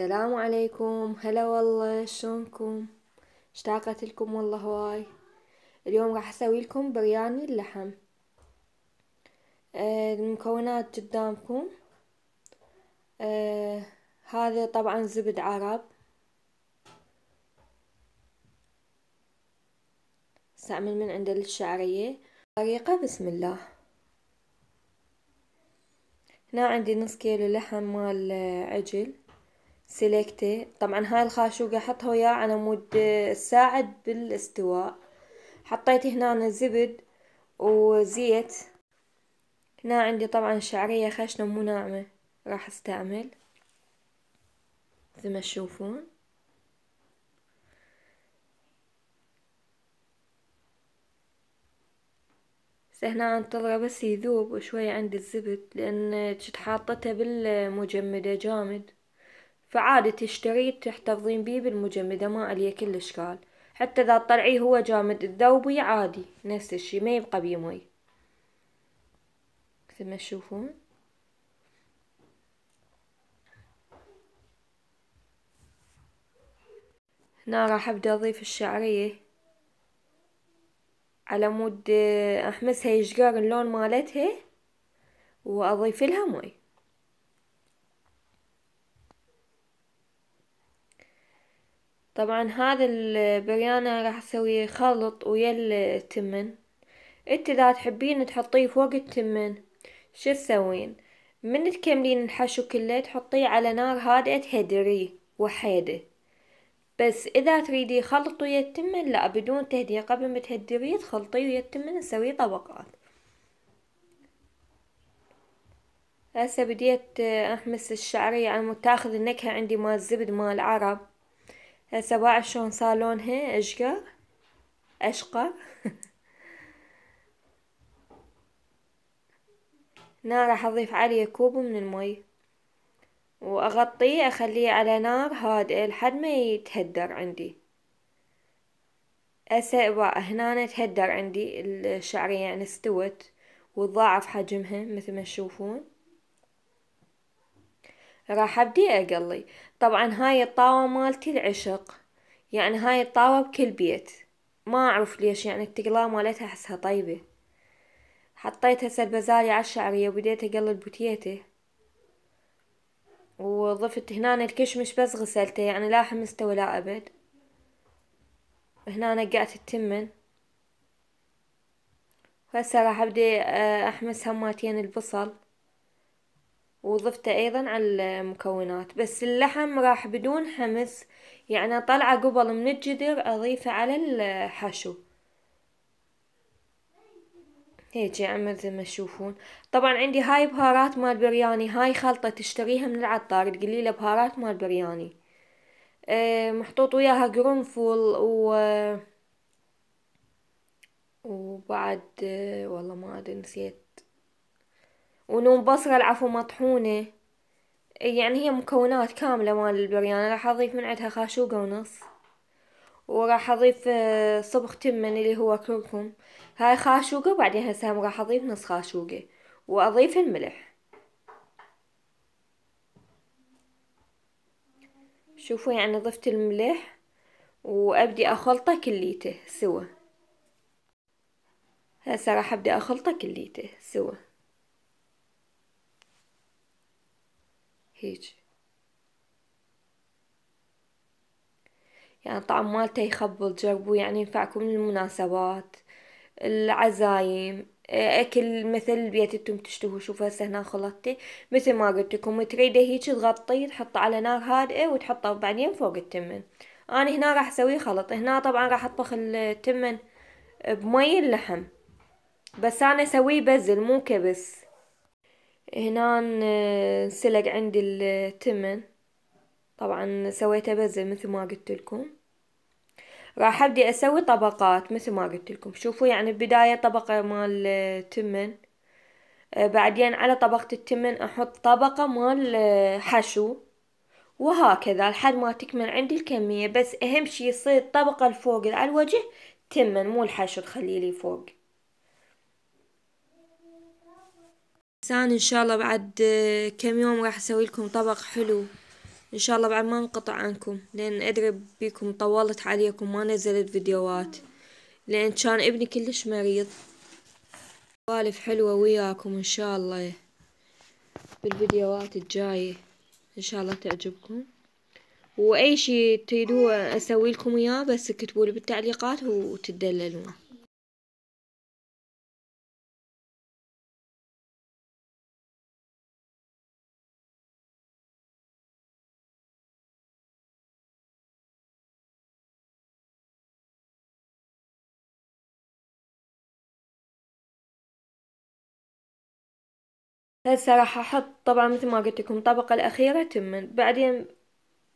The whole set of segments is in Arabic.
السلام عليكم هلا والله شلونكم اشتاقت لكم والله هواي اليوم راح اسوي لكم برياني اللحم آه، المكونات قدامكم آه هذا طبعا زبد عرب استعمل من عند الشعرية طريقة بسم الله هنا عندي نص كيلو لحم مال عجل سليكتي طبعا هاي الخاشوقة حطها وياه على مود تساعد بالاستواء حطيت هنا زبد وزيت هنا عندي طبعا شعرية خشنة مو ناعمة راح استعمل زي ما تشوفون هنا انتظره بس يذوب وشوي عند الزبد لان كنت حاطته بالمجمدة جامد فعادي تشتريه تحتفظين بيه بالمجمدة ما عليه كل إشكال حتى إذا تطلعيه هو جامد تذوبي عادي نفس الشي ما يبقى بيه مي مثل ما تشوفون هنا راح أبدأ أضيف الشعرية على مود آه، أحمسها يشقر اللون مالتها وأضيف لها مي طبعا هذا البريانة راح اسوي خلط ويا التمن انت اذا تحبين تحطيه فوق التمن شو تسوين من تكملين الحشو كله تحطيه على نار هادئة تهدريه وحيده بس اذا تريدي خلط ويا التمن لا بدون تهدية قبل ما تهدريه تخلطيه ويا التمن تسويه طبقات هسه بديت احمس الشعرية على تاخذ النكهة عندي مال الزبد مال العرب هسه باع شلون صالونها اشقى اشقى هنا راح اضيف عليه كوب من المي واغطيه اخليه على نار هادئه لحد ما يتهدر عندي هسه هنا تهدر عندي الشعريه يعني استوت وتضاعف حجمها مثل ما تشوفون راح أبدي أقلي طبعا هاي الطاوة مالتي العشق يعني هاي الطاوة بكل بيت ما أعرف ليش يعني التقلاة مالتها أحسها طيبة حطيت هسه البازالي على الشعرية وبديت أقلل البوتيته وضفت هنا الكشمش بس غسلته يعني لا حمسته ولا أبد هنا نقعت التمن وهسه راح أبدي آه، أحمس هماتين البصل وضفته ايضا على المكونات بس اللحم راح بدون حمص يعني طلعه قبل من الجدر اضيفه على الحشو هيك يا عمر زي ما تشوفون طبعا عندي هاي بهارات مال برياني هاي خلطة تشتريها من العطار تقولي بهارات مال برياني إيه، محطوط وياها قرنفل و وبعد والله ما ادري نسيت ولون بصرة العفو مطحونة يعني هي مكونات كاملة مال البريانة راح أضيف من عندها خاشوقة ونص وراح أضيف آه، صبغ تمن اللي هو كركم هاي خاشوقة وبعدين هسه راح أضيف نص خاشوقة وأضيف الملح شوفوا يعني ضفت الملح وأبدي أخلطه كليته سوا هسه راح أبدي أخلطه كليته سوا هيج يعني الطعم مالته يخبل جربوا يعني ينفعكم للمناسبات العزايم اكل مثل البيت انتم تشتهوا شوفوا هسه هنا خلطتي مثل ما قلت لكم تريده هيك تغطيه تحطه على نار هادئه وتحطه بعدين فوق التمن انا هنا راح اسوي خلط هنا طبعا راح اطبخ التمن بمي اللحم بس انا اسويه بزل مو كبس هنا آه، سلق عندي التمن طبعا سويته بزل مثل ما قلت لكم راح ابدي اسوي طبقات مثل ما قلت لكم شوفوا يعني بداية طبقة مال التمن آه، بعدين على طبقة التمن احط طبقة مال آه، حشو وهكذا لحد ما تكمل عندي الكمية بس اهم شي يصير الطبقة الفوق على الوجه تمن مو الحشو تخليه لي فوق ثاني ان شاء الله بعد آه، كم يوم راح اسوي لكم طبق حلو ان شاء الله بعد ما انقطع عنكم لان ادري بيكم طولت عليكم ما نزلت فيديوهات لان كان ابني كلش مريض سوالف حلوة وياكم ان شاء الله بالفيديوهات الجاية ان شاء الله تعجبكم واي شي تريدوه اسوي لكم اياه بس اكتبوا لي بالتعليقات وتدللون هسه راح احط طبعا مثل ما قلت لكم الطبقة الاخيرة تمن بعدين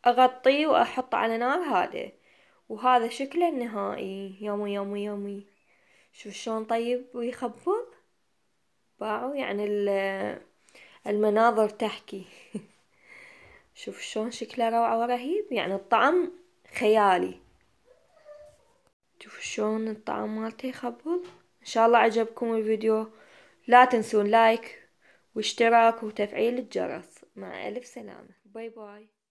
اغطيه واحط على نار هادئة وهذا شكله النهائي يومي يومي يومي شوف شلون طيب ويخبل باعوا يعني المناظر تحكي شوف شلون شكله روعة ورهيب يعني الطعم خيالي شوف شلون الطعم مالته يخبل ان شاء الله عجبكم الفيديو لا تنسون لايك واشتراك وتفعيل الجرس مع ألف سلامة باي باي